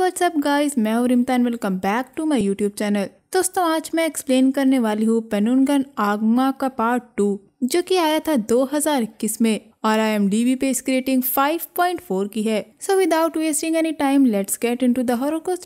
WhatsApp guys मैं Rimta and welcome back to my YouTube channel दोस्तों आज मैं एक्सप्लेन करने वाली हूँ पेनुनगन आगमा का पार्ट टू जो कि आया था 2021 में और आई एम डी बी पे इसकी रेटिंग 5.4 की है so without wasting any time let's get into the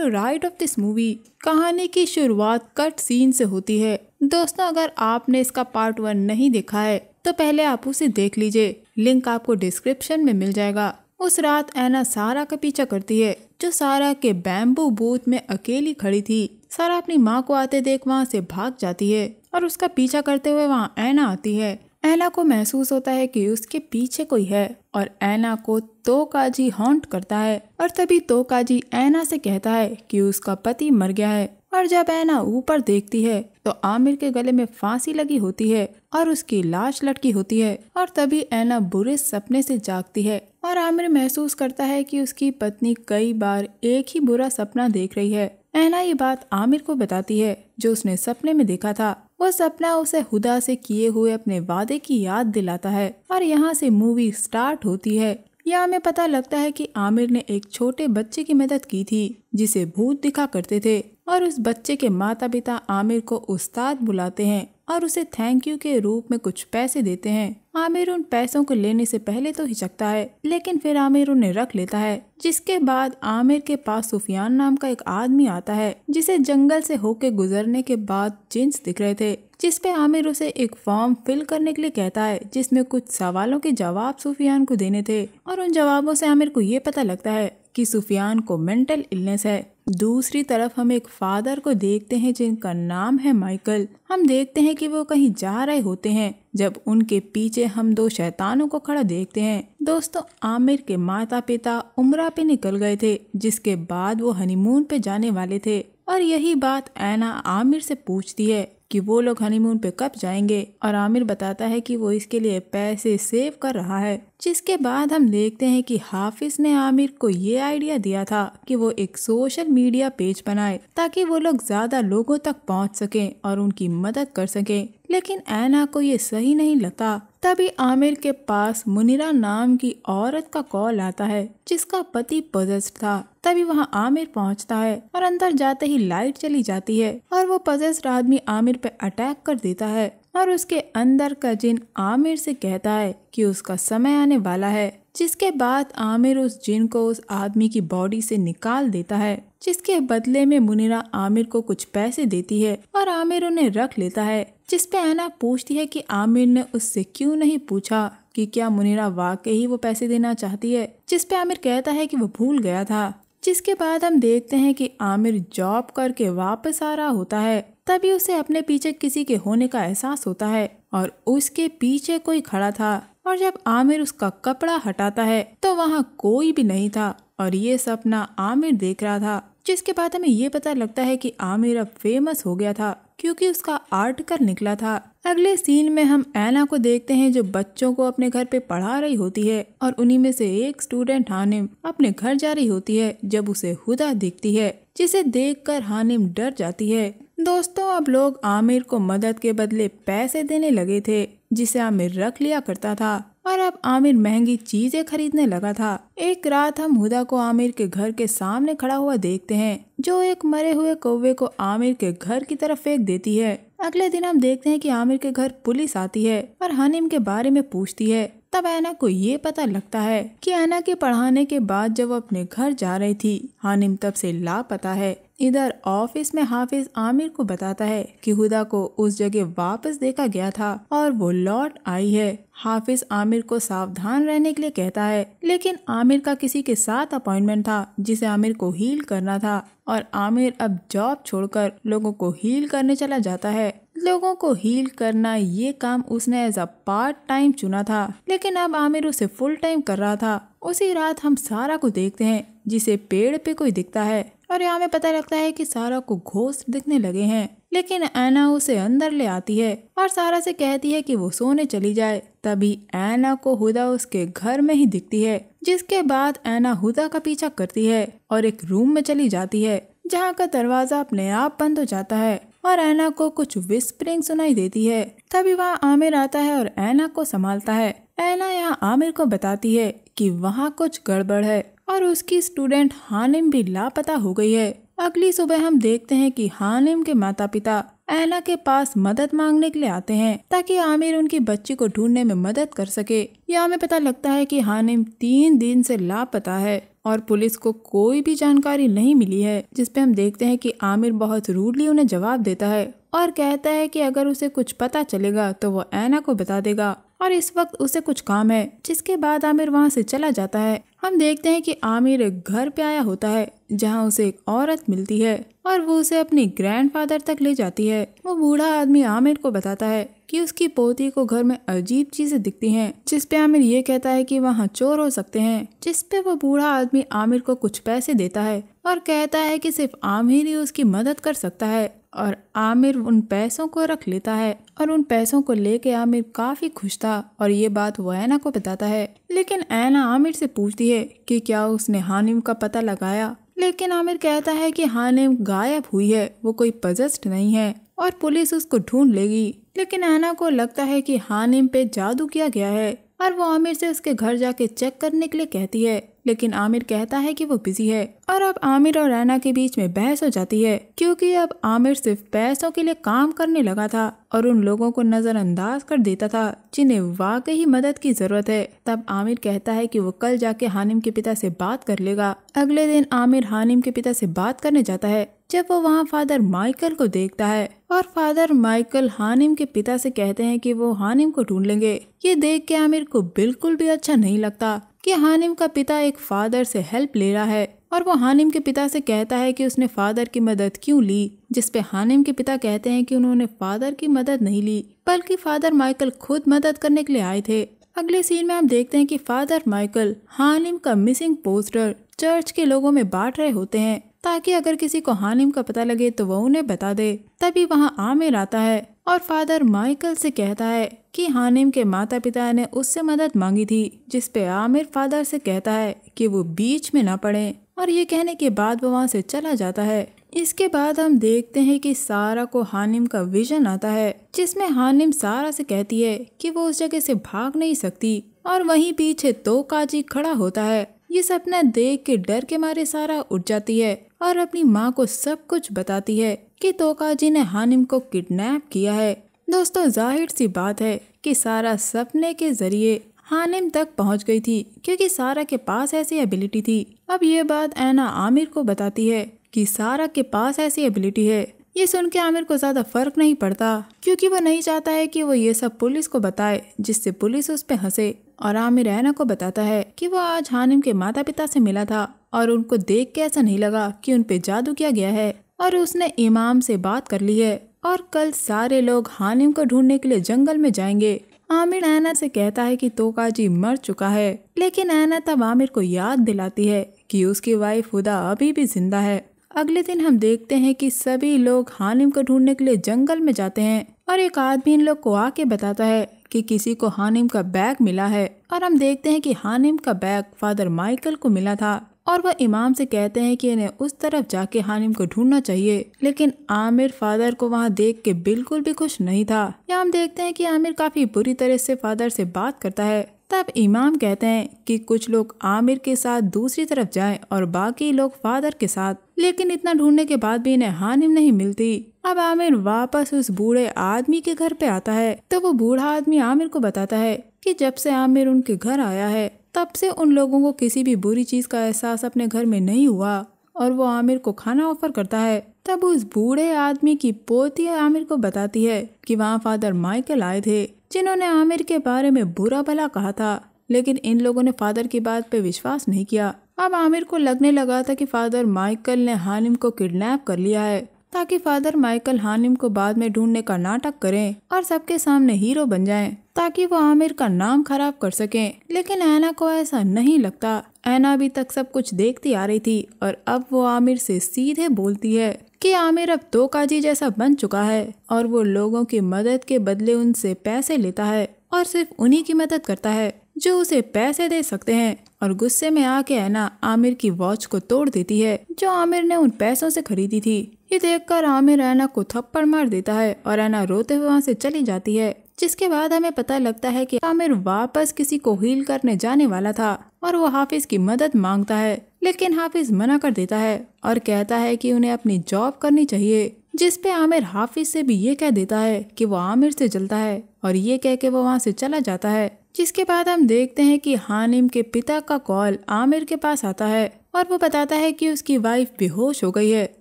right of this movie कहानी की शुरुआत कट सीन से होती है दोस्तों अगर आपने इसका पार्ट वन नहीं देखा है तो पहले आप उसे देख लीजिए लिंक आपको डिस्क्रिप्शन में मिल जाएगा उस रात एना सारा का पीछा करती है जो सारा के बैम्बू बूथ में अकेली खड़ी थी सारा अपनी माँ को आते देख वहाँ से भाग जाती है और उसका पीछा करते हुए वहाँ ऐना आती है ऐना को महसूस होता है कि उसके पीछे कोई है और ऐना को तो काजी हॉन्ट करता है और तभी तो काजी ऐना से कहता है कि उसका पति मर गया है और जब ऐना ऊपर देखती है तो आमिर के गले में फांसी लगी होती है और उसकी लाश लटकी होती है और तभी ऐना बुरे सपने से जागती है और आमिर महसूस करता है कि उसकी पत्नी कई बार एक ही बुरा सपना देख रही है ऐना ये बात आमिर को बताती है जो उसने सपने में देखा था वो सपना उसे हुदा से किए हुए अपने वादे की याद दिलाता है और यहाँ से मूवी स्टार्ट होती है यह हमें पता लगता है कि आमिर ने एक छोटे बच्चे की मदद की थी जिसे भूत दिखा करते थे और उस बच्चे के माता पिता आमिर को उस्ताद बुलाते हैं और उसे थैंक यू के रूप में कुछ पैसे देते हैं आमिर उन पैसों को लेने से पहले तो हिचकता है लेकिन फिर आमिर उन्हें रख लेता है जिसके बाद आमिर के पास सुफियान नाम का एक आदमी आता है जिसे जंगल से होके गुजरने के बाद जींस दिख रहे थे जिसपे आमिर उसे एक फॉर्म फिल करने के लिए कहता है जिसमें कुछ सवालों के जवाब सुफियान को देने थे और उन जवाबों से आमिर को ये पता लगता है कि सुफियान को मेंटल इलनेस है दूसरी तरफ हम एक फादर को देखते हैं जिनका नाम है माइकल हम देखते हैं कि वो कहीं जा रहे होते हैं जब उनके पीछे हम दो शैतानों को खड़ा देखते हैं दोस्तों आमिर के माता पिता उमरा पे निकल गए थे जिसके बाद वो हनीमून पे जाने वाले थे और यही बात ऐना आमिर से पूछती है कि वो लोग हनीमून पे कब जाएंगे और आमिर बताता है कि वो इसके लिए पैसे सेव कर रहा है जिसके बाद हम देखते हैं कि हाफिज ने आमिर को ये आइडिया दिया था कि वो एक सोशल मीडिया पेज बनाए ताकि वो लोग ज्यादा लोगों तक पहुंच सकें और उनकी मदद कर सकें लेकिन ऐना को ये सही नहीं लगता तभी आमिर के पास मुनिरा नाम की औरत का कॉल आता है जिसका पति पजस्ट था तभी वहाँ आमिर पहुँचता है और अंदर जाते ही लाइट चली जाती है और वो पजस्ट आदमी आमिर पे अटैक कर देता है और उसके अंदर का जिन आमिर से कहता है कि उसका समय आने वाला है जिसके बाद आमिर उस जिन को उस आदमी की बॉडी से निकाल देता है जिसके बदले में मुनिरा आमिर को कुछ पैसे देती है और आमिर उन्हें रख लेता है जिस पे ऐना पूछती है कि आमिर ने उससे क्यों नहीं पूछा कि क्या मुनीरा वाकई ही वो पैसे देना चाहती है जिस पे आमिर कहता है कि वो भूल गया था जिसके बाद हम देखते हैं कि आमिर जॉब करके वापस आ रहा होता है तभी उसे अपने पीछे किसी के होने का एहसास होता है और उसके पीछे कोई खड़ा था और जब आमिर उसका कपड़ा हटाता है तो वहाँ कोई भी नहीं था और ये सपना आमिर देख रहा था जिसके बाद हमें ये पता लगता है कि आमिर अब फेमस हो गया था क्योंकि उसका आर्टिकल निकला था अगले सीन में हम ऐना को देखते हैं जो बच्चों को अपने घर पे पढ़ा रही होती है और उन्हीं में से एक स्टूडेंट हानिम अपने घर जा रही होती है जब उसे हुदा दिखती है जिसे देखकर हानिम डर जाती है दोस्तों अब लोग आमिर को मदद के बदले पैसे देने लगे थे जिसे आमिर रख लिया करता था और अब आमिर महंगी चीजें खरीदने लगा था एक रात हम हुदा को आमिर के घर के सामने खड़ा हुआ देखते हैं जो एक मरे हुए कौवे को आमिर के घर की तरफ फेंक देती है अगले दिन हम देखते हैं कि आमिर के घर पुलिस आती है और हनीम के बारे में पूछती है तब ऐना को ये पता लगता है कि ऐना के पढ़ाने के बाद जब वो अपने घर जा रही थी हानिम तब से लापता है इधर ऑफिस में हाफिज आमिर को बताता है कि हुदा को उस जगह वापस देखा गया था और वो लौट आई है हाफिज आमिर को सावधान रहने के लिए कहता है लेकिन आमिर का किसी के साथ अपॉइंटमेंट था जिसे आमिर को हील करना था और आमिर अब जॉब छोड़कर लोगों को हील करने चला जाता है लोगों को हील करना ये काम उसने एज अ पार्ट टाइम चुना था लेकिन अब आमिर उसे फुल टाइम कर रहा था उसी रात हम सारा को देखते हैं जिसे पेड़ पे कोई दिखता है और यहाँ में पता लगता है कि सारा को घोस्ट दिखने लगे हैं लेकिन ऐना उसे अंदर ले आती है और सारा से कहती है कि वो सोने चली जाए तभी ऐना को हुदा उसके घर में ही दिखती है जिसके बाद ऐना हुदा का पीछा करती है और एक रूम में चली जाती है जहाँ का दरवाजा अपने आप बंद हो जाता है और ऐना को कुछ विस्परिंग सुनाई देती है तभी वहाँ आमिर आता है और ऐना को संभालता है ऐना यहाँ आमिर को बताती है कि वहाँ कुछ गड़बड़ है और उसकी स्टूडेंट हानिम भी लापता हो गई है अगली सुबह हम देखते हैं कि हानिम के माता पिता ऐना के पास मदद मांगने के लिए आते हैं ताकि आमिर उनकी बच्ची को ढूंढने में मदद कर सके यह हमें पता लगता है कि हानिम तीन दिन से लापता है और पुलिस को कोई भी जानकारी नहीं मिली है जिसपे हम देखते हैं कि आमिर बहुत रूडली उन्हें जवाब देता है और कहता है कि अगर उसे कुछ पता चलेगा तो वो ऐना को बता देगा और इस वक्त उसे कुछ काम है जिसके बाद आमिर वहाँ से चला जाता है हम देखते हैं कि आमिर घर पे आया होता है जहाँ उसे एक औरत मिलती है और वो उसे अपनी ग्रैंडफादर तक ले जाती है वो बूढ़ा आदमी आमिर को बताता है कि उसकी पोती को घर में अजीब चीजें दिखती हैं जिसपे आमिर ये कहता है कि वहाँ चोर हो सकते हैं जिसपे वो बूढ़ा आदमी आमिर को कुछ पैसे देता है और कहता है कि सिर्फ आमिर ही उसकी मदद कर सकता है और आमिर उन पैसों को रख लेता है और उन पैसों को लेके आमिर काफी खुश था और ये बात वो ऐना को बताता है लेकिन ऐना आमिर से पूछती है कि क्या उसने हानिम का पता लगाया लेकिन आमिर कहता है कि हानिम गायब हुई है वो कोई पजस्ट नहीं है और पुलिस उसको ढूंढ लेगी लेकिन ऐना को लगता है कि हानिम पे जादू किया गया है और वो आमिर से उसके घर जाके चेक करने के लिए कहती है लेकिन आमिर कहता है कि वो बिजी है और अब आमिर और रैना के बीच में बहस हो जाती है क्योंकि अब आमिर सिर्फ पैसों के लिए काम करने लगा था और उन लोगों को नजरअंदाज कर देता था जिन्हें वाकई मदद की जरूरत है तब आमिर कहता है कि वो कल जाके हानिम के पिता से बात कर लेगा अगले दिन आमिर हानिम के पिता से बात करने जाता है जब वो वहाँ फादर माइकल को देखता है और फादर माइकल हानिम के पिता से कहते हैं कि वो हानिम को ढूंढ लेंगे ये देख के आमिर को बिल्कुल भी अच्छा नहीं लगता कि हानिम का पिता एक फादर से हेल्प ले रहा है और वो हानिम के पिता से कहता है कि उसने फादर की मदद क्यों ली जिस पे हानिम के पिता कहते हैं कि उन्होंने फादर की मदद नहीं ली बल्कि फादर माइकल खुद मदद करने के लिए आए थे अगले सीन में हम देखते हैं कि फादर माइकल हानिम का मिसिंग पोस्टर चर्च के लोगों में बांट रहे होते हैं ताकि अगर किसी को हानिम का पता लगे तो वह उन्हें बता दे तभी वहाँ आमिर आता है और फादर माइकल से कहता है कि हानिम के माता पिता ने उससे मदद मांगी थी जिस पे आमिर फादर से कहता है कि वो बीच में ना पड़े और ये कहने के बाद वो वहाँ से चला जाता है इसके बाद हम देखते हैं कि सारा को हानिम का विजन आता है जिसमें हानिम सारा से कहती है कि वो उस जगह से भाग नहीं सकती और वहीं पीछे तो काजी खड़ा होता है ये सपना देख के डर के मारे सारा उठ जाती है और अपनी माँ को सब कुछ बताती है कि तोकाजी ने हानिम को किडनैप किया है दोस्तों जाहिर सी बात है कि सारा सपने के जरिए हानिम तक पहुंच गई थी क्योंकि सारा के पास ऐसी एबिलिटी थी अब ये बात ऐना आमिर को बताती है कि सारा के पास ऐसी एबिलिटी है ये सुन के आमिर को ज़्यादा फ़र्क नहीं पड़ता क्योंकि वो नहीं चाहता है कि वो ये सब पुलिस को बताए जिससे पुलिस उस पर हंसे और आमिर ऐना को बताता है कि वो आज हानिम के माता पिता से मिला था और उनको देख के ऐसा नहीं लगा कि उन पे जादू किया गया है और उसने इमाम से बात कर ली है और कल सारे लोग हानिम को ढूंढने के लिए जंगल में जाएंगे आमिर ऐना से कहता है कि जी मर चुका है लेकिन ऐना तब आमिर को याद दिलाती है कि उसकी वाइफ हुदा अभी भी जिंदा है अगले दिन हम देखते हैं कि सभी लोग हानिम को ढूंढने के लिए जंगल में जाते हैं और एक आदमी इन लोग को आके बताता है कि किसी को हानिम का बैग मिला है और हम देखते हैं कि हानिम का बैग फादर माइकल को मिला था और वह इमाम से कहते हैं कि इन्हें उस तरफ जाके हानिम को ढूंढना चाहिए लेकिन आमिर फादर को वहाँ देख के बिल्कुल भी खुश नहीं था या हम देखते हैं कि आमिर काफी बुरी तरह से फादर से बात करता है तब इमाम कहते हैं कि कुछ लोग आमिर के साथ दूसरी तरफ जाएं और बाकी लोग फादर के साथ लेकिन इतना ढूंढने के बाद भी इन्हें हानिम नहीं मिलती अब आमिर वापस उस बूढ़े आदमी के घर पे आता है तो वो बूढ़ा आदमी आमिर को बताता है कि जब से आमिर उनके घर आया है तब से उन लोगों को किसी भी बुरी चीज का एहसास अपने घर में नहीं हुआ और वो आमिर को खाना ऑफर करता है तब उस बूढ़े आदमी की पोती आमिर को बताती है कि वहाँ फादर माइकल आए थे जिन्होंने आमिर के बारे में बुरा भला कहा था लेकिन इन लोगों ने फादर की बात पे विश्वास नहीं किया अब आमिर को लगने लगा था कि फादर माइकल ने हानिम को किडनैप कर लिया है ताकि फादर माइकल हानिम को बाद में ढूंढने का नाटक करें और सबके सामने हीरो बन जाएं ताकि वो आमिर का नाम खराब कर सकें लेकिन ऐना को ऐसा नहीं लगता ऐना अभी तक सब कुछ देखती आ रही थी और अब वो आमिर से सीधे बोलती है कि आमिर अब तो काजी जैसा बन चुका है और वो लोगों की मदद के बदले उनसे पैसे लेता है और सिर्फ उन्हीं की मदद करता है जो उसे पैसे दे सकते हैं और गुस्से में आके ऐना आमिर की वॉच को तोड़ देती है जो आमिर ने उन पैसों से खरीदी थी ये देखकर आमिर ऐना को थप्पड़ मार देता है और ऐना रोते हुए वहाँ से चली जाती है जिसके बाद हमें पता लगता है कि आमिर वापस किसी को हील करने जाने वाला था और वो हाफिज की मदद मांगता है लेकिन हाफिज मना कर देता है और कहता है कि उन्हें अपनी जॉब करनी चाहिए जिसपे आमिर हाफिज से भी ये कह देता है कि वो आमिर से जलता है और ये कह के वो वहाँ से चला जाता है जिसके बाद हम देखते हैं कि हानिम के पिता का कॉल आमिर के पास आता है और वो बताता है कि उसकी वाइफ बेहोश हो गई है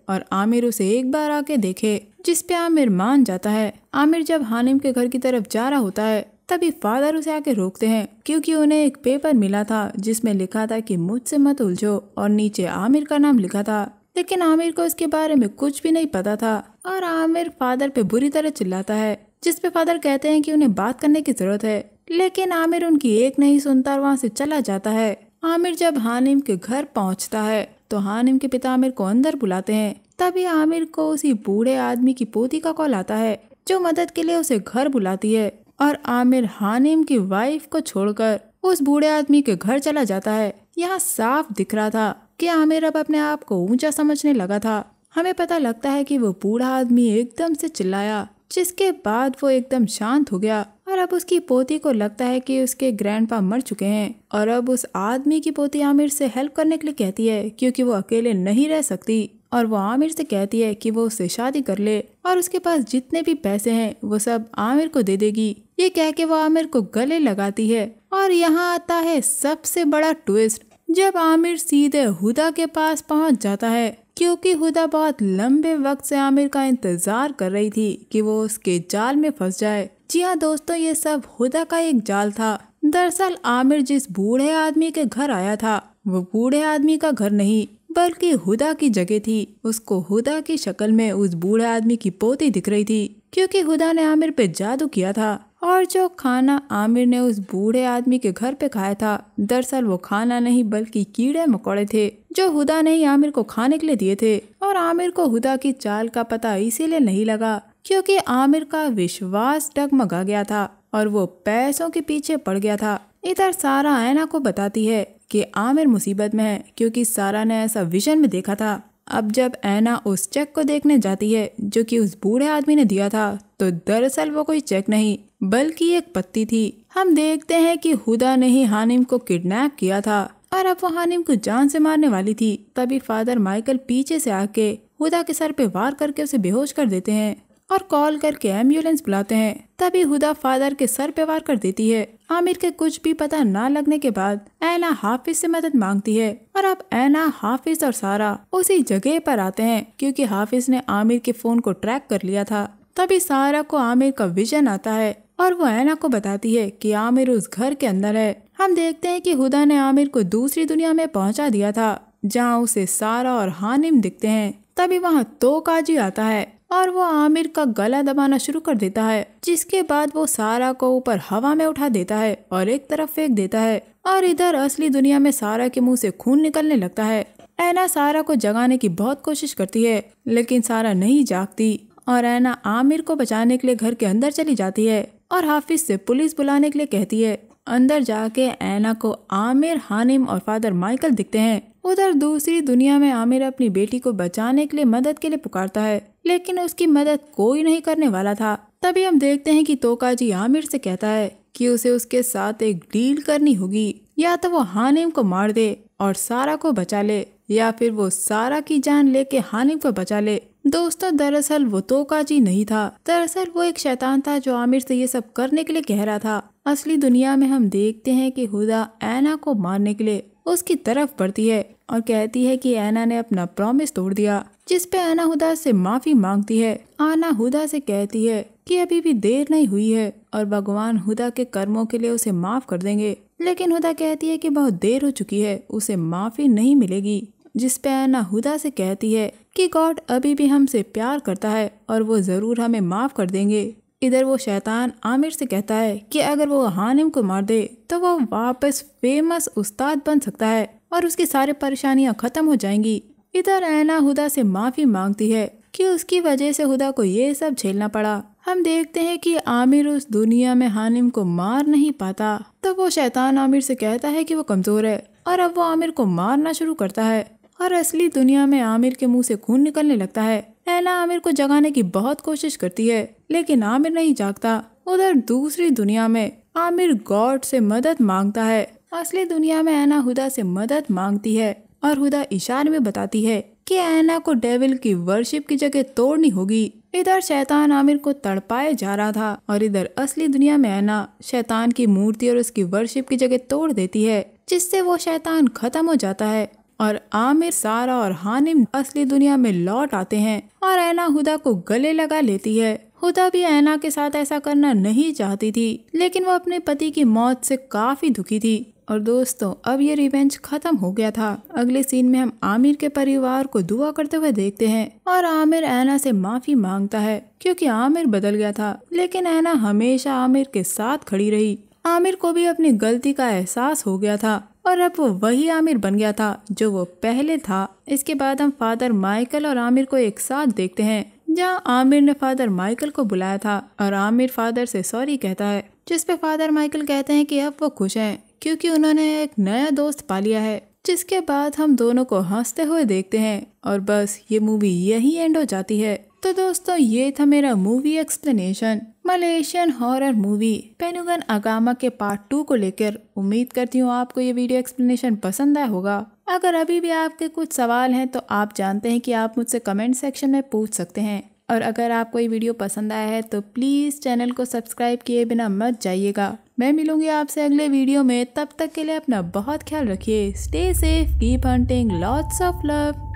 और आमिर उसे एक बार आके देखे जिस पे आमिर मान जाता है आमिर जब हानिम के घर की तरफ जा रहा होता है तभी फादर उसे आके रोकते हैं क्योंकि उन्हें एक पेपर मिला था जिसमें लिखा था कि मुझसे मत उलझो और नीचे आमिर का नाम लिखा था लेकिन आमिर को इसके बारे में कुछ भी नहीं पता था और आमिर फादर पे बुरी तरह चिल्लाता है जिसपे फादर कहते हैं कि उन्हें बात करने की जरूरत है लेकिन आमिर उनकी एक नहीं सुनता और वहाँ से चला जाता है आमिर जब हानिम के घर पहुँचता है तो हानिम के पिता आमिर को अंदर बुलाते हैं तभी आमिर को उसी बूढ़े आदमी की पोती का कॉल आता है जो मदद के लिए उसे घर बुलाती है और आमिर हानिम की वाइफ को छोड़कर उस बूढ़े आदमी के घर चला जाता है यहाँ साफ दिख रहा था कि आमिर अब अपने आप को ऊंचा समझने लगा था हमें पता लगता है कि वो बूढ़ा आदमी एकदम से चिल्लाया जिसके बाद वो एकदम शांत हो गया और अब उसकी पोती को लगता है कि उसके ग्रैंडपा मर चुके हैं और अब उस आदमी की पोती आमिर से हेल्प करने के लिए कहती है क्योंकि वो अकेले नहीं रह सकती और वो आमिर से कहती है कि वो उससे शादी कर ले और उसके पास जितने भी पैसे हैं वो सब आमिर को दे देगी ये कह के वो आमिर को गले लगाती है और यहाँ आता है सबसे बड़ा ट्विस्ट जब आमिर सीधे हुदा के पास पहुँच जाता है क्योंकि हुदा बहुत लंबे वक्त से आमिर का इंतजार कर रही थी कि वो उसके जाल में फंस जाए जी हाँ दोस्तों ये सब हुदा का एक जाल था दरअसल आमिर जिस बूढ़े आदमी के घर आया था वो बूढ़े आदमी का घर नहीं बल्कि हुदा की जगह थी उसको हुदा की शक्ल में उस बूढ़े आदमी की पोती दिख रही थी क्योंकि हुदा ने आमिर पे जादू किया था और जो खाना आमिर ने उस बूढ़े आदमी के घर पे खाया था दरअसल वो खाना नहीं बल्कि कीड़े मकोड़े थे जो हुदा ने ही आमिर को खाने के लिए दिए थे और आमिर को हुदा की चाल का पता इसीलिए नहीं लगा क्योंकि आमिर का विश्वास डगमगा गया था और वो पैसों के पीछे पड़ गया था इधर सारा आयना को बताती है कि आमिर मुसीबत में है क्योंकि सारा ने ऐसा विजन में देखा था अब जब ऐना उस चेक को देखने जाती है जो कि उस बूढ़े आदमी ने दिया था तो दरअसल वो कोई चेक नहीं बल्कि एक पत्ती थी हम देखते हैं कि हुदा ने ही हानिम को किडनैप किया था और अब वो हानिम को जान से मारने वाली थी तभी फादर माइकल पीछे से आके हुदा के सर पे वार करके उसे बेहोश कर देते हैं और कॉल करके एम्बुलेंस बुलाते हैं तभी हुदा फादर के सर पे वार कर देती है आमिर के कुछ भी पता ना लगने के बाद ऐना हाफिज से मदद मांगती है और अब ऐना हाफिज और सारा उसी जगह पर आते हैं क्योंकि हाफिज ने आमिर के फोन को ट्रैक कर लिया था तभी सारा को आमिर का विजन आता है और वो ऐना को बताती है कि आमिर उस घर के अंदर है हम देखते हैं कि हुदा ने आमिर को दूसरी दुनिया में पहुंचा दिया था जहां उसे सारा और हानिम दिखते हैं तभी वहां तो काजी आता है और वो आमिर का गला दबाना शुरू कर देता है जिसके बाद वो सारा को ऊपर हवा में उठा देता है और एक तरफ फेंक देता है और इधर असली दुनिया में सारा के मुंह से खून निकलने लगता है ऐना सारा को जगाने की बहुत कोशिश करती है लेकिन सारा नहीं जागती और ऐना आमिर को बचाने के लिए घर के अंदर चली जाती है और हाफिज से पुलिस बुलाने के लिए कहती है अंदर जाके ऐना को आमिर हानिम और फादर माइकल दिखते हैं उधर दूसरी दुनिया में आमिर अपनी बेटी को बचाने के लिए मदद के लिए पुकारता है लेकिन उसकी मदद कोई नहीं करने वाला था तभी हम देखते हैं कि तोकाजी आमिर से कहता है कि उसे उसके साथ एक डील करनी होगी या तो वो हानिम को मार दे और सारा को बचा ले या फिर वो सारा की जान लेके हानिम को बचा ले दोस्तों दरअसल वो तोकाजी नहीं था दरअसल वो एक शैतान था जो आमिर से ये सब करने के लिए कह रहा था असली दुनिया में हम देखते हैं कि हुदा ऐना को मारने के लिए उसकी तरफ बढ़ती है और कहती है कि ऐना ने अपना प्रॉमिस तोड़ दिया जिस पे आना हुदा से माफ़ी मांगती है आना हुदा से कहती है कि अभी भी देर नहीं हुई है और भगवान हुदा के कर्मों के लिए उसे माफ़ कर देंगे लेकिन हुदा कहती है कि बहुत देर हो चुकी है उसे माफ़ी नहीं मिलेगी जिस पे आना हुदा से कहती है कि गॉड अभी भी हमसे प्यार करता है और वो ज़रूर हमें माफ़ कर देंगे इधर वो शैतान आमिर से कहता है कि अगर वो हानिम को मार दे तो वो वापस फेमस उस्ताद बन सकता है और उसकी सारी परेशानियां खत्म हो जाएंगी इधर ऐना हुदा से माफ़ी मांगती है कि उसकी वजह से हुदा को ये सब झेलना पड़ा हम देखते हैं कि आमिर उस दुनिया में हानिम को मार नहीं पाता तो वो शैतान आमिर से कहता है कि वो कमज़ोर है और अब वो आमिर को मारना शुरू करता है और असली दुनिया में आमिर के मुंह से खून निकलने लगता है ऐना आमिर को जगाने की बहुत कोशिश करती है लेकिन आमिर नहीं जागता उधर दूसरी दुनिया में आमिर गॉड से मदद मांगता है असली दुनिया में ऐना हुदा से मदद मांगती है और हुदा इशारे में बताती है कि ऐना को डेविल की वर्शिप की जगह तोड़नी होगी इधर शैतान आमिर को तड़पाए जा रहा था और इधर असली दुनिया में ऐना शैतान की मूर्ति और उसकी वर्शिप की जगह तोड़ देती है जिससे वो शैतान खत्म हो जाता है और आमिर सारा और हानिम असली दुनिया में लौट आते हैं और ऐना हुदा को गले लगा लेती है हुदा भी ऐना के साथ ऐसा करना नहीं चाहती थी लेकिन वो अपने पति की मौत से काफी दुखी थी और दोस्तों अब ये रिवेंज खत्म हो गया था अगले सीन में हम आमिर के परिवार को दुआ करते हुए देखते हैं और आमिर ऐना से माफी मांगता है क्योंकि आमिर बदल गया था लेकिन ऐना हमेशा आमिर के साथ खड़ी रही आमिर को भी अपनी गलती का एहसास हो गया था और अब वो वही आमिर बन गया था जो वो पहले था इसके बाद हम फादर माइकल और आमिर को एक साथ देखते हैं जहाँ आमिर ने फादर माइकल को बुलाया था और आमिर फादर से सॉरी कहता है जिस पे फादर माइकल कहते हैं कि अब वो खुश हैं क्योंकि उन्होंने एक नया दोस्त पा लिया है जिसके बाद हम दोनों को हंसते हुए देखते हैं और बस ये मूवी यही एंड हो जाती है तो दोस्तों ये था मेरा movie explanation Malaysian horror movie पेनुगन अगामा के पार्ट टू को लेकर उम्मीद करती हूँ आपको ये वीडियो एक्सप्लेनेशन पसंद आया होगा अगर अभी भी आपके कुछ सवाल हैं तो आप जानते हैं कि आप मुझसे कमेंट सेक्शन में पूछ सकते हैं और अगर आपको ये वीडियो पसंद आया है तो प्लीज़ चैनल को सब्सक्राइब किए बिना मत जाइएगा मैं मिलूंगी आपसे अगले वीडियो में तब तक के लिए अपना बहुत ख्याल रखिए stay safe keep hunting lots of love